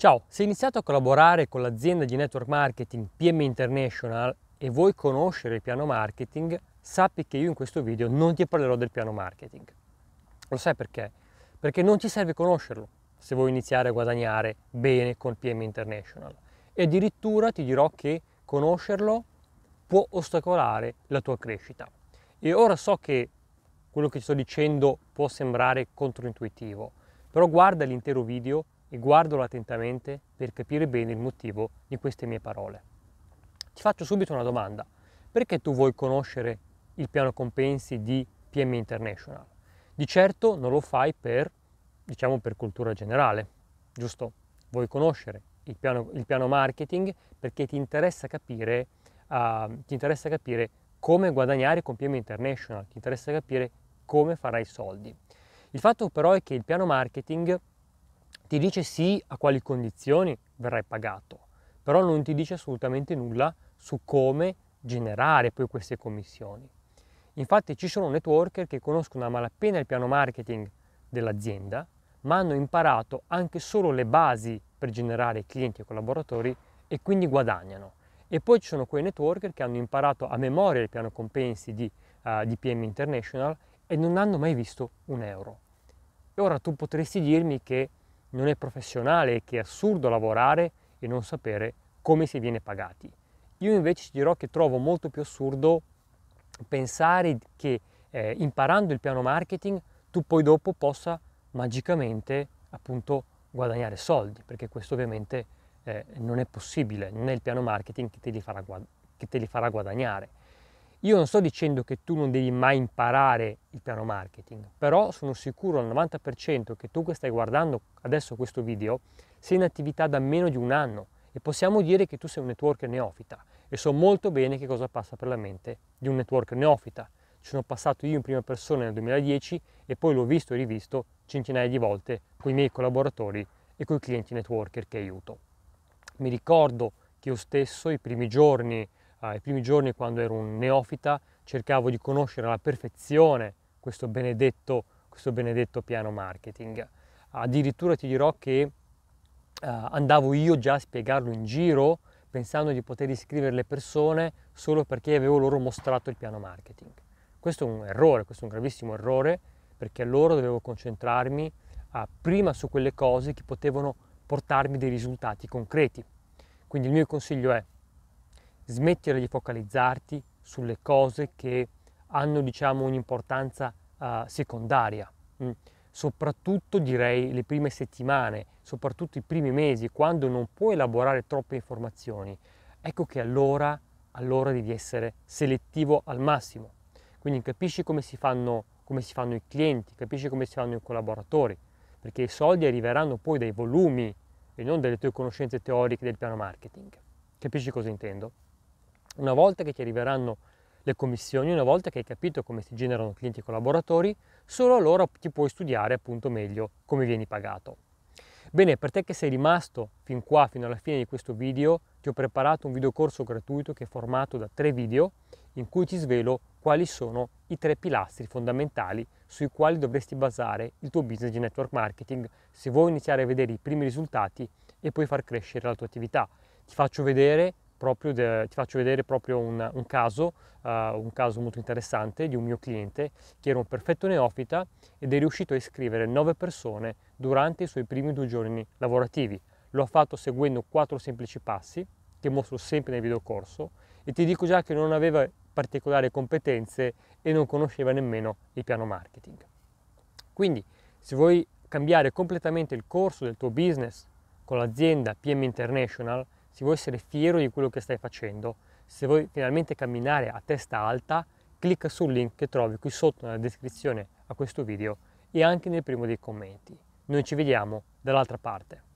Ciao, se hai iniziato a collaborare con l'azienda di network marketing PM International e vuoi conoscere il piano marketing, sappi che io in questo video non ti parlerò del piano marketing. Lo sai perché? Perché non ti serve conoscerlo se vuoi iniziare a guadagnare bene con PM International. E addirittura ti dirò che conoscerlo può ostacolare la tua crescita. E ora so che quello che ti sto dicendo può sembrare controintuitivo, però guarda l'intero video e guardalo attentamente per capire bene il motivo di queste mie parole. Ti faccio subito una domanda. Perché tu vuoi conoscere il piano compensi di PM International? Di certo non lo fai per, diciamo, per cultura generale, giusto? Vuoi conoscere il piano, il piano marketing perché ti interessa capire, uh, ti interessa capire come guadagnare con PM International, ti interessa capire come farai i soldi. Il fatto però è che il piano marketing ti dice sì a quali condizioni verrai pagato, però non ti dice assolutamente nulla su come generare poi queste commissioni. Infatti ci sono networker che conoscono a malapena il piano marketing dell'azienda, ma hanno imparato anche solo le basi per generare clienti e collaboratori e quindi guadagnano. E poi ci sono quei networker che hanno imparato a memoria il piano compensi di uh, eh, DPM International e non hanno mai visto un euro. E ora tu potresti dirmi che non è professionale e che è assurdo lavorare e non sapere come si viene pagati. Io invece ti dirò che trovo molto più assurdo pensare che eh, imparando il piano marketing tu poi dopo possa magicamente appunto guadagnare soldi, perché questo ovviamente eh, non è possibile, non è il piano marketing che te li farà, guad- che te li farà guadagnare. Io non sto dicendo che tu non devi mai imparare il piano marketing, però sono sicuro al 90% che tu che stai guardando adesso questo video sei in attività da meno di un anno e possiamo dire che tu sei un networker neofita e so molto bene che cosa passa per la mente di un networker neofita. Ci sono passato io in prima persona nel 2010 e poi l'ho visto e rivisto centinaia di volte con i miei collaboratori e con i clienti networker che aiuto. Mi ricordo che io stesso i primi giorni ai primi giorni quando ero un neofita cercavo di conoscere alla perfezione questo benedetto, questo benedetto piano marketing. Addirittura ti dirò che eh, andavo io già a spiegarlo in giro pensando di poter iscrivere le persone solo perché avevo loro mostrato il piano marketing. Questo è un errore, questo è un gravissimo errore perché loro dovevo concentrarmi eh, prima su quelle cose che potevano portarmi dei risultati concreti. Quindi il mio consiglio è smettere di focalizzarti sulle cose che hanno diciamo un'importanza uh, secondaria. Mm. Soprattutto direi le prime settimane, soprattutto i primi mesi, quando non puoi elaborare troppe informazioni, ecco che allora, allora devi essere selettivo al massimo. Quindi capisci come si, fanno, come si fanno i clienti, capisci come si fanno i collaboratori, perché i soldi arriveranno poi dai volumi e non dalle tue conoscenze teoriche del piano marketing. Capisci cosa intendo? Una volta che ti arriveranno le commissioni, una volta che hai capito come si generano clienti e collaboratori, solo allora ti puoi studiare appunto meglio come vieni pagato. Bene, per te che sei rimasto fin qua, fino alla fine di questo video, ti ho preparato un videocorso gratuito che è formato da tre video in cui ti svelo quali sono i tre pilastri fondamentali sui quali dovresti basare il tuo business di network marketing se vuoi iniziare a vedere i primi risultati e poi far crescere la tua attività. Ti faccio vedere proprio, de, ti faccio vedere proprio un, un caso, uh, un caso molto interessante di un mio cliente che era un perfetto neofita ed è riuscito a iscrivere 9 persone durante i suoi primi due giorni lavorativi. Lo ha fatto seguendo quattro semplici passi che mostro sempre nel video corso e ti dico già che non aveva particolari competenze e non conosceva nemmeno il piano marketing. Quindi se vuoi cambiare completamente il corso del tuo business con l'azienda PM International, se vuoi essere fiero di quello che stai facendo, se vuoi finalmente camminare a testa alta, clicca sul link che trovi qui sotto nella descrizione a questo video e anche nel primo dei commenti. Noi ci vediamo dall'altra parte.